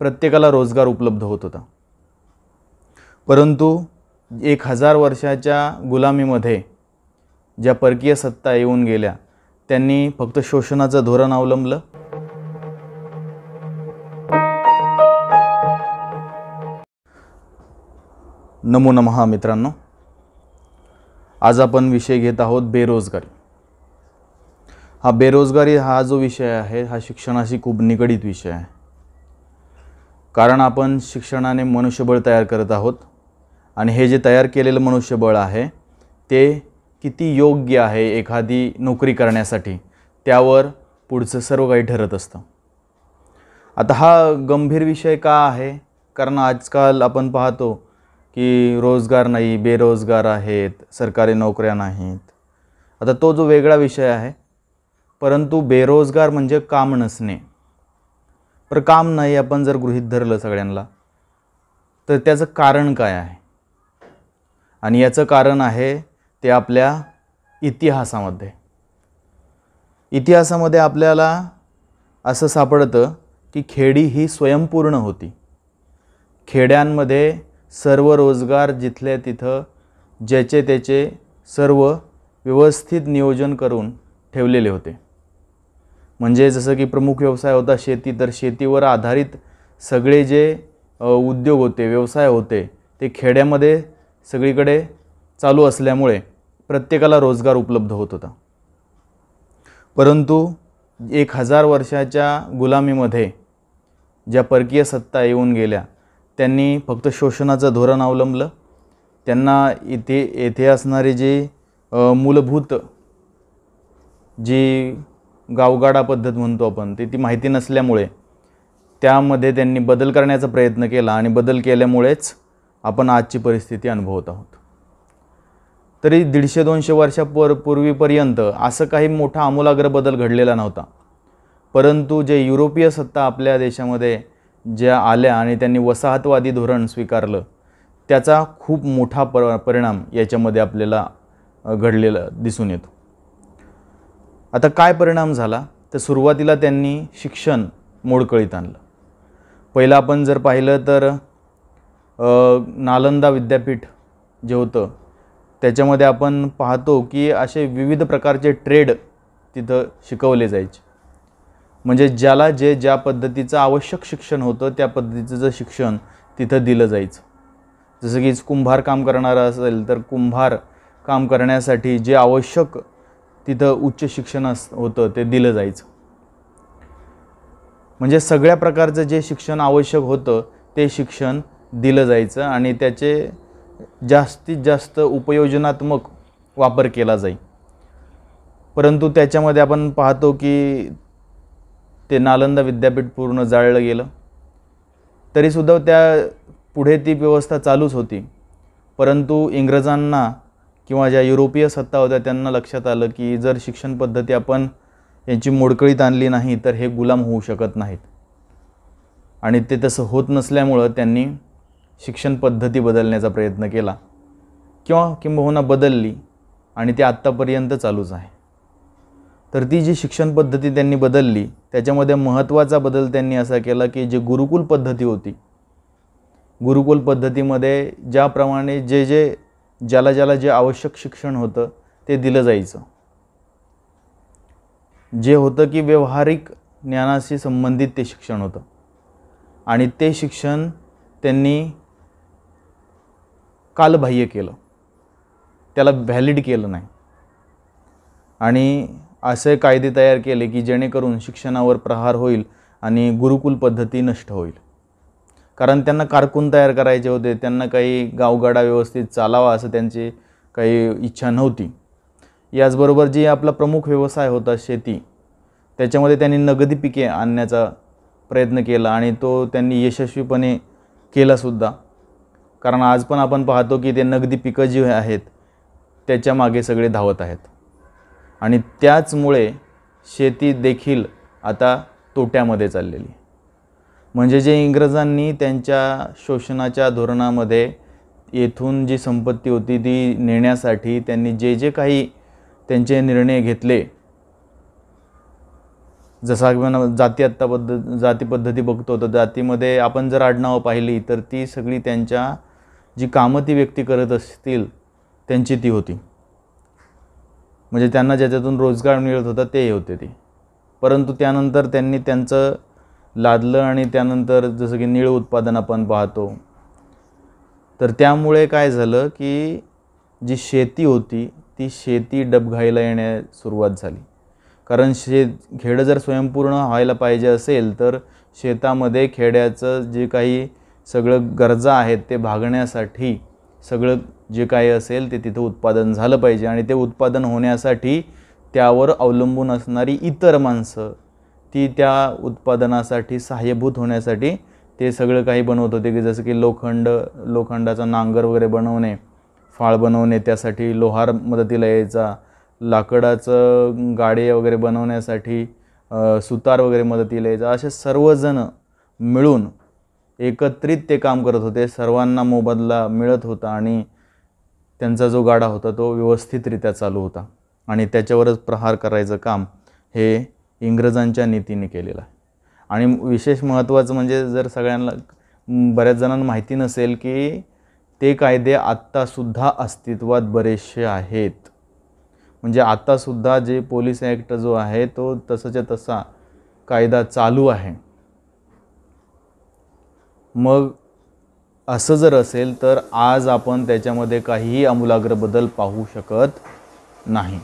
प्रत्येकाला रोजगार उपलब्ध होत होता परंतु एक हजार वर्षाच्या गुलामीमध्ये ज्या परकीय सत्ता येऊन गेल्या त्यांनी फक्त शोषणाचं धोरण अवलंबलं नमो नमहा मित्रांनो आज आपण विषय घेत आहोत बेरोजगारी हा बेरोजगारी हा जो विषय आहे हा शिक्षणाशी खूप निगडीत विषय आहे कारण आपण शिक्षणाने मनुष्यबळ तयार करत आहोत आणि हे जे तयार केलेलं मनुष्यबळ आहे ते किती योग्य आहे एखादी नोकरी करण्यासाठी त्यावर पुढचं सर्व काही ठरत असतं आता हा गंभीर विषय का आहे कारण आजकाल आपण पाहतो की रोजगार नाही बेरोजगार आहेत सरकारी नोकऱ्या नाहीत आता तो जो वेगळा विषय आहे परंतु बेरोजगार म्हणजे काम नसणे पर काम नाही आपण जर गृहीत धरलं सगळ्यांना तर त्याचं कारण काय आहे आणि याचं कारण आहे ते आपल्या इतिहासामध्ये इतिहासामध्ये आपल्याला असं सापडतं की खेडी ही स्वयंपूर्ण होती खेड्यांमध्ये सर्व रोजगार जिथल्या तिथं ज्याचे त्याचे सर्व व्यवस्थित नियोजन करून ठेवलेले होते म्हणजे जसं की प्रमुख व्यवसाय होता शेती तर शेतीवर आधारित सगळे जे उद्योग होते व्यवसाय होते ते खेड्यामध्ये सगळीकडे चालू असल्यामुळे प्रत्येकाला रोजगार उपलब्ध होत होता परंतु एक हजार वर्षाच्या गुलामीमध्ये ज्या परकीय सत्ता येऊन गेल्या त्यांनी फक्त शोषणाचं धोरण अवलंबलं त्यांना इथे येथे असणारी जी मूलभूत जी गावगाडा पद्धत म्हणतो आपण ती ती माहिती नसल्यामुळे त्यामध्ये त्यांनी बदल करण्याचा प्रयत्न केला आणि बदल केल्यामुळेच आपण आजची परिस्थिती अनुभवत आहोत तरी दीडशे दोनशे पर पूर्वीपर्यंत असं काही मोठा आमूलाग्र बदल घडलेला नव्हता परंतु जे युरोपीय सत्ता आपल्या देशामध्ये ज्या आल्या आणि त्यांनी वसाहतवादी धोरण स्वीकारलं त्याचा खूप मोठा पर परिणाम याच्यामध्ये आपल्याला घडलेला दिसून येतो आता काय परिणाम झाला तर सुरुवातीला त्यांनी शिक्षण मोडकळीत आणलं पहिलं आपण जर पाहिलं तर नालंदा विद्यापीठ जे होतं त्याच्यामध्ये आपण पाहतो की असे विविध प्रकारचे ट्रेड तिथं शिकवले जायचे म्हणजे ज्याला जे ज्या पद्धतीचं आवश्यक शिक्षण होतं त्या पद्धतीचं शिक्षण तिथं दिलं जायचं जसं की कुंभार काम करणारं असेल तर कुंभार काम करण्यासाठी जे आवश्यक तिथं उच्च शिक्षण अस होतं ते दिलं जायचं म्हणजे सगळ्या प्रकारचं जे शिक्षण आवश्यक होतं ते शिक्षण दिलं जायचं आणि त्याचे जास्तीत जास्त उपयोजनात्मक वापर केला जाईल परंतु त्याच्यामध्ये आपण पाहतो की ते नालंदा विद्यापीठ पूर्ण जाळलं गेलं तरीसुद्धा त्या पुढे ती व्यवस्था चालूच होती परंतु इंग्रजांना किंवा ज्या युरोपीय सत्ता होत्या त्यांना लक्षात आलं की जर शिक्षण पद्धती आपण यांची मोडकळीत आणली नाही तर हे गुलाम होऊ शकत नाहीत आणि ते तसं होत नसल्यामुळं त्यांनी शिक्षण पद्धती बदलण्याचा प्रयत्न केला किंवा किंबहुना बदलली आणि ते आत्तापर्यंत चालूच आहे तर ती जी शिक्षण पद्धती त्यांनी बदलली त्याच्यामध्ये महत्त्वाचा बदल त्यांनी असा केला की जे गुरुकुल पद्धती होती गुरुकुल पद्धतीमध्ये ज्याप्रमाणे जे जे ज्याला ज्याला जे आवश्यक शिक्षण होतं ते दिलं जायचं जे होतं की व्यवहारिक ज्ञानाशी संबंधित ते शिक्षण होतं आणि ते शिक्षण त्यांनी कालबाह्य केलं त्याला व्हॅलिड केलं नाही आणि असे कायदे तयार केले की जेणेकरून शिक्षणावर प्रहार होईल आणि गुरुकुल पद्धती नष्ट होईल कारण त्यांना कारकून तयार करायचे होते त्यांना काही गावगाडा व्यवस्थित चालावा असं त्यांची काही इच्छा नव्हती याचबरोबर जी आपला प्रमुख व्यवसाय होता शेती त्याच्यामध्ये त्यांनी नगदी पिके आणण्याचा प्रयत्न केला आणि तो त्यांनी यशस्वीपणे केलासुद्धा कारण आज पण आपण पाहतो की ते नगदी पिकं जी आहेत त्याच्या मागे सगळे धावत आहेत आणि त्याचमुळे शेती देखील आता तोट्यामध्ये चाललेली म्हणजे जे इंग्रजांनी त्यांच्या शोषणाच्या धोरणामध्ये येथून जी संपत्ती होती ती नेण्यासाठी त्यांनी जे जे काही त्यांचे निर्णय घेतले जसा जाती आत्ता पद्धत जाती पद्धती बघतो तर जातीमध्ये आपण जर आडनावं पाहिली तर ती सगळी त्यांच्या जी कामं ती व्यक्ती करत असतील त्यांची ती होती म्हणजे त्यांना ज्याच्यातून रोजगार मिळत होता ते होते ती परंतु त्यानंतर त्यांनी त्यांचं लादलं आणि त्यानंतर जसं की निळ उत्पादन आपण पाहतो तर त्यामुळे काय झालं की जी शेती होती ती शेती डबघाईला येण्यास सुरुवात झाली कारण शेत खेडं जर स्वयंपूर्ण व्हायला पाहिजे असेल तर शेतामध्ये खेड्याचं जे काही सगळं गरजा आहेत ते भागण्यासाठी सगळं जे काही असेल ते तिथं उत्पादन झालं पाहिजे आणि ते उत्पादन होण्यासाठी त्यावर अवलंबून असणारी इतर माणसं ती त्या उत्पादनासाठी सहाय्यभूत होण्यासाठी ते सगळं काही बनवत होते की जसं की लोखंड लोखंडाचा नांगर वगैरे बनवणे फाळ बनवणे त्यासाठी लोहार मदतीला यायचा लाकडाचं गाडे वगैरे बनवण्यासाठी सुतार वगैरे मदतीला यायचा असे सर्वजण मिळून एकत्रित ते काम करत होते सर्वांना मोबदला मिळत होता आणि त्यांचा जो गाडा होता तो व्यवस्थितरित्या चालू होता आणि त्याच्यावरच प्रहार करायचं काम हे इंग्रजांच्या नीतीने केलेला आहे आणि विशेष महत्त्वाचं म्हणजे जर सगळ्यांना बऱ्याच जणांना माहिती नसेल की ते कायदे आत्तासुद्धा अस्तित्वात बरेचसे आहेत म्हणजे आत्तासुद्धा जे पोलीस ॲक्ट जो आहे तो तसंच्या तसा कायदा चालू आहे मग असं जर असेल तर आज आपण त्याच्यामध्ये काहीही आमूलाग्र बदल पाहू शकत नाही